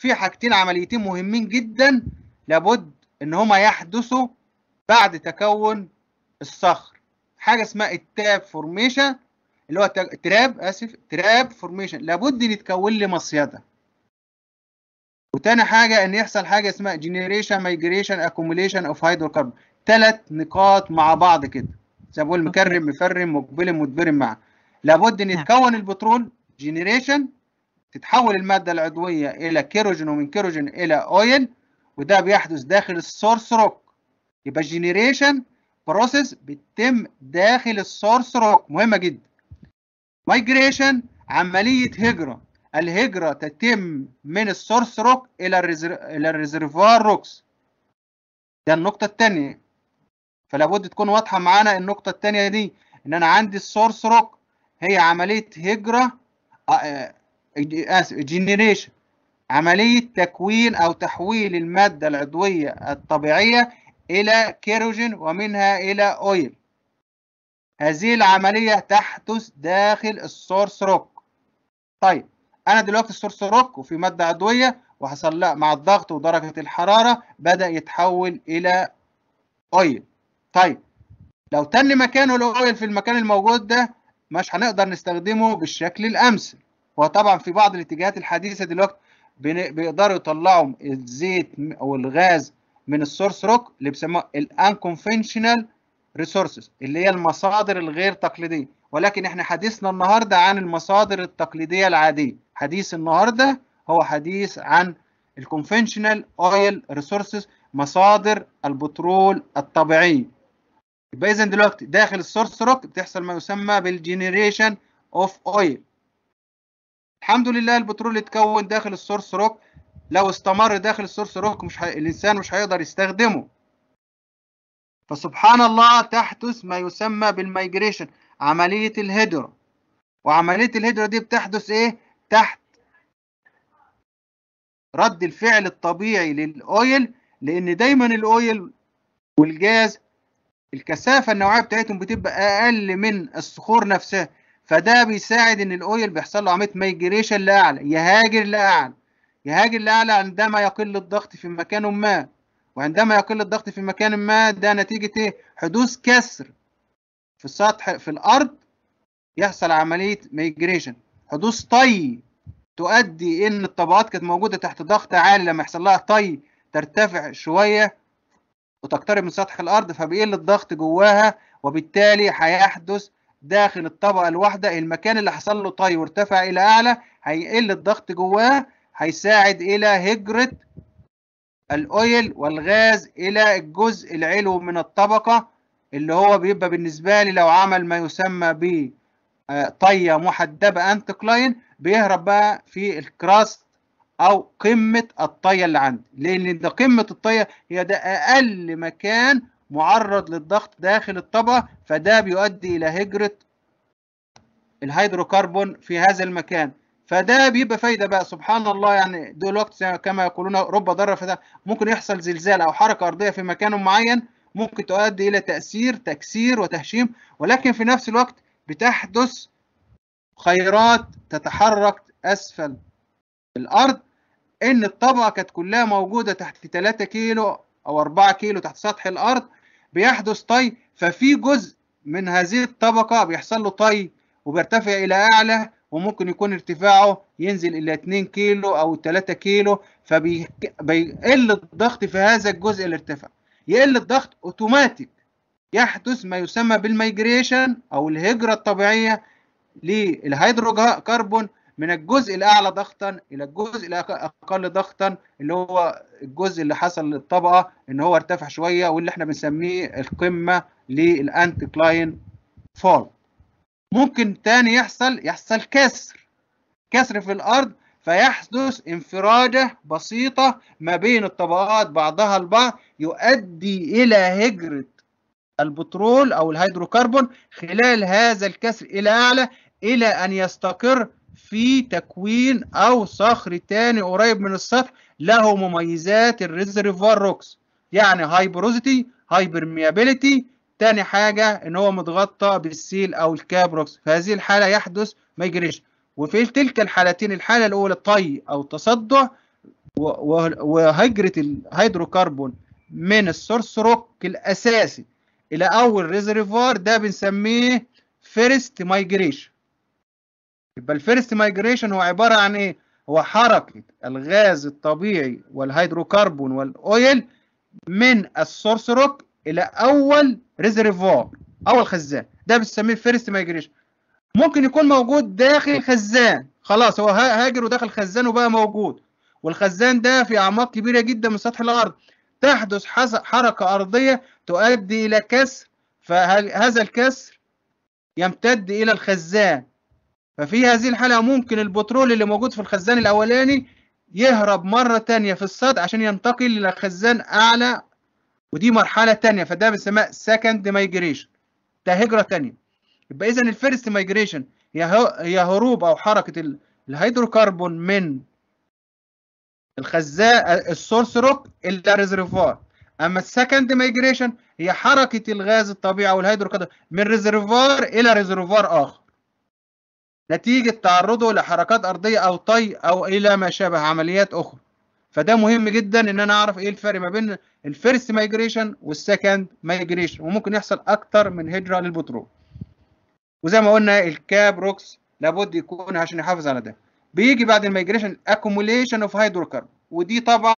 في حاجتين عمليتين مهمين جدا لابد ان هما يحدثوا بعد تكون الصخر حاجه اسمها التراب فورميشن اللي هو تراب اسف تراب فورميشن لابد ان يتكون لي مصيده وتاني حاجه ان يحصل حاجه اسمها جينيريشن مايجريشن اكوموليشن اوف هيدروكربون ثلاث نقاط مع بعض كده زي ما بقول مكرم مفرم مقبل مدبر مع لابد ان نعم. يتكون البترول جينيريشن تتحول المادة العضوية إلى كيروجين ومن كيروجين إلى أويل وده بيحدث داخل السورس روك يبقى الجينيريشن بروسيس بتتم داخل السورس روك مهمة جدا مايجريشن عملية هجرة الهجرة تتم من السورس روك إلى إلى الريزرفوار روكس ده النقطة التانية فلابد تكون واضحة معانا النقطة التانية دي إن أنا عندي السورس روك هي عملية هجرة آه، اسف جنريشن عملية تكوين أو تحويل المادة العضوية الطبيعية إلى كيروجين ومنها إلى أويل هذه العملية تحدث داخل السورس روك طيب أنا دلوقتي السورس روك وفي مادة عضوية وحصل لها مع الضغط ودرجة الحرارة بدأ يتحول إلى أويل طيب لو تاني مكانه الأويل في المكان الموجود ده مش هنقدر نستخدمه بالشكل الأمثل وطبعا في بعض الاتجاهات الحديثه دلوقتي بيقدروا يطلعوا الزيت او الغاز من السورس روك اللي بيسموها الانكونفشنال ريسورسز اللي هي المصادر الغير تقليديه ولكن احنا حديثنا النهارده عن المصادر التقليديه العاديه حديث النهارده هو حديث عن الكونفشنال اويل ريسورسز مصادر البترول الطبيعيه يبقى اذا دلوقتي داخل السورس روك بتحصل ما يسمى بالجنريشن اوف اويل الحمد لله البترول اتكون داخل السورس روك لو استمر داخل السورس روك مش ح... الانسان مش هيقدر يستخدمه فسبحان الله تحدث ما يسمى بالميجريشن عملية الهيدرو وعملية الهيدرو دي بتحدث ايه تحت رد الفعل الطبيعي للاويل لان دايما الاويل والجاز الكثافة النوعية بتاعتهم بتبقى اقل من الصخور نفسها فده بيساعد ان الاويل بيحصل له عمليه مايجريشن لاعلى يهاجر لاعلى يهاجر لاعلى عندما يقل الضغط في مكان ما وعندما يقل الضغط في مكان ما ده نتيجه ايه حدوث كسر في السطح في الارض يحصل عمليه مايجريشن حدوث طي تؤدي ان الطبقات كانت موجوده تحت ضغط عالي لما يحصل لها طي ترتفع شويه وتقترب من سطح الارض فبيقل الضغط جواها وبالتالي هيحدث داخل الطبقة الواحدة المكان اللي حصل له طي وارتفع إلى أعلى هيقل الضغط جواه هيساعد إلى هجرة الأويل والغاز إلى الجزء العلوي من الطبقة اللي هو بيبقى بالنسبة لي لو عمل ما يسمى ب آه، طية محدبة أنتكلاين بيهرب بقى في الكراست أو قمة الطية اللي عندي لأن ده قمة الطية هي ده أقل مكان معرض للضغط داخل الطبقة فده بيؤدي إلى هجرة الهيدروكربون في هذا المكان فده بيبقى فايده بقى سبحان الله يعني دلوقتي كما يقولون رب ضرر فده ممكن يحصل زلزال او حركه ارضيه في مكان معين ممكن تؤدي الى تاثير تكسير وتهشيم ولكن في نفس الوقت بتحدث خيرات تتحرك اسفل الارض ان الطبقه كانت كلها موجوده تحت 3 كيلو او 4 كيلو تحت سطح الارض بيحدث طي ففي جزء من هذه الطبقة بيحصل له طي وبيرتفع إلى أعلى وممكن يكون ارتفاعه ينزل إلى 2 كيلو أو 3 كيلو فبيقل الضغط في هذا الجزء الارتفاع يقل الضغط أوتوماتيك يحدث ما يسمى بالميجريشن أو الهجرة الطبيعية للهيدروكربون من الجزء الاعلى ضغطا الى الجزء الاقل ضغطا اللي هو الجزء اللي حصل للطبقه ان هو ارتفع شويه واللي احنا بنسميه القمه للانتكلاين فول ممكن تاني يحصل يحصل كسر كسر في الارض فيحدث انفراجة بسيطة ما بين الطبقات بعضها البعض يؤدي إلى هجرة البترول أو الهيدروكربون خلال هذا الكسر إلى أعلى إلى أن يستقر في تكوين او صخر تاني قريب من السطح له مميزات الريزرفوار روكس يعني هاي بروزيتي هاي برميابيليتي تاني حاجة ان هو متغطى بالسيل او الكاب روكس في هذه الحالة يحدث مايجريشن وفي تلك الحالتين الحالة الاولى الطي او التصدع وهجرة الهيدروكربون من السورس روك الاساسي الى اول ريزرفوار ده بنسميه فيرست مايجريشن يبقى الفيرست مايجريشن هو عبارة عن ايه هو حركة الغاز الطبيعي والهيدروكربون والاويل من السورس روك الى اول ريزرفوار اول خزان ده بنسميه فيرست مايجريشن ممكن يكون موجود داخل خزان خلاص هو هاجر ودخل خزان وبقى موجود والخزان ده في اعماق كبيره جدا من سطح الارض تحدث حركه ارضيه تؤدي الى كسر فهذا الكسر يمتد الى الخزان ففي هذه الحالة ممكن البترول اللي موجود في الخزان الأولاني يهرب مرة ثانيه في الصد عشان ينتقل الى خزان أعلى ودي مرحلة ثانيه فده بنسميها سكند مايجريشن ده هجرة ثانيه يبقى إذا الفيرست مايجريشن هي هروب أو حركة الهيدروكربون من الخزان السورس روك إلى ريزرفوار أما السكند مايجريشن هي حركة الغاز الطبيعي أو الهيدروكربون من ريزرفوار إلى ريزرفوار آخر نتيجة تعرضه لحركات أرضية أو طي أو إلى ما شابه عمليات أخرى فده مهم جدا إن أنا أعرف إيه الفرق ما بين الفيرست مايجريشن والسكند مايجريشن وممكن يحصل أكتر من هجرة للبترول وزي ما قلنا الكاب روكس لابد يكون عشان يحافظ على ده بيجي بعد المايجريشن اكوموليشن اوف هيدروكارب ودي طبعا